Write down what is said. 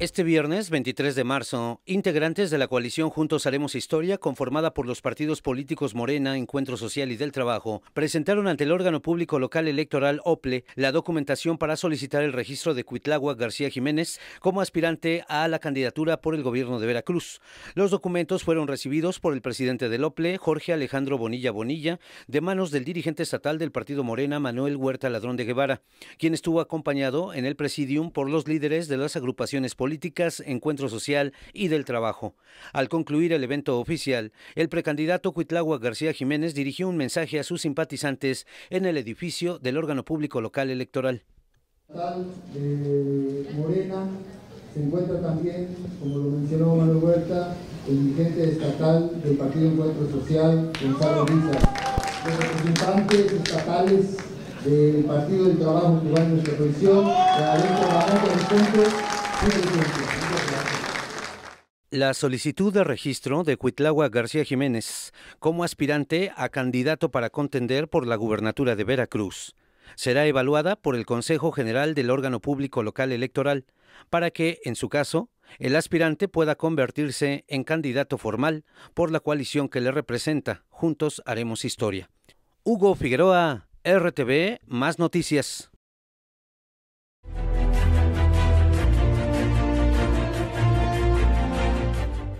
Este viernes 23 de marzo, integrantes de la coalición Juntos Haremos Historia, conformada por los partidos políticos Morena, Encuentro Social y del Trabajo, presentaron ante el órgano público local electoral OPLE la documentación para solicitar el registro de Cuitlagua García Jiménez como aspirante a la candidatura por el gobierno de Veracruz. Los documentos fueron recibidos por el presidente del OPLE, Jorge Alejandro Bonilla Bonilla, de manos del dirigente estatal del partido Morena, Manuel Huerta Ladrón de Guevara, quien estuvo acompañado en el presidium por los líderes de las agrupaciones políticas políticas, encuentro social y del trabajo. Al concluir el evento oficial, el precandidato Cuitlagua García Jiménez dirigió un mensaje a sus simpatizantes en el edificio del órgano público local electoral. De Morena se encuentra también, como lo mencionó Manuel Huerta, el dirigente estatal del Partido Encuentro Social, Gonzalo Liza, los representantes estatales del Partido del Trabajo Cubano de nuestra Comisión, la Alianza Trabajo del Centro, la solicitud de registro de Cuitlagua García Jiménez como aspirante a candidato para contender por la gubernatura de Veracruz será evaluada por el Consejo General del órgano público local electoral para que, en su caso, el aspirante pueda convertirse en candidato formal por la coalición que le representa. Juntos haremos historia. Hugo Figueroa, RTV, más noticias.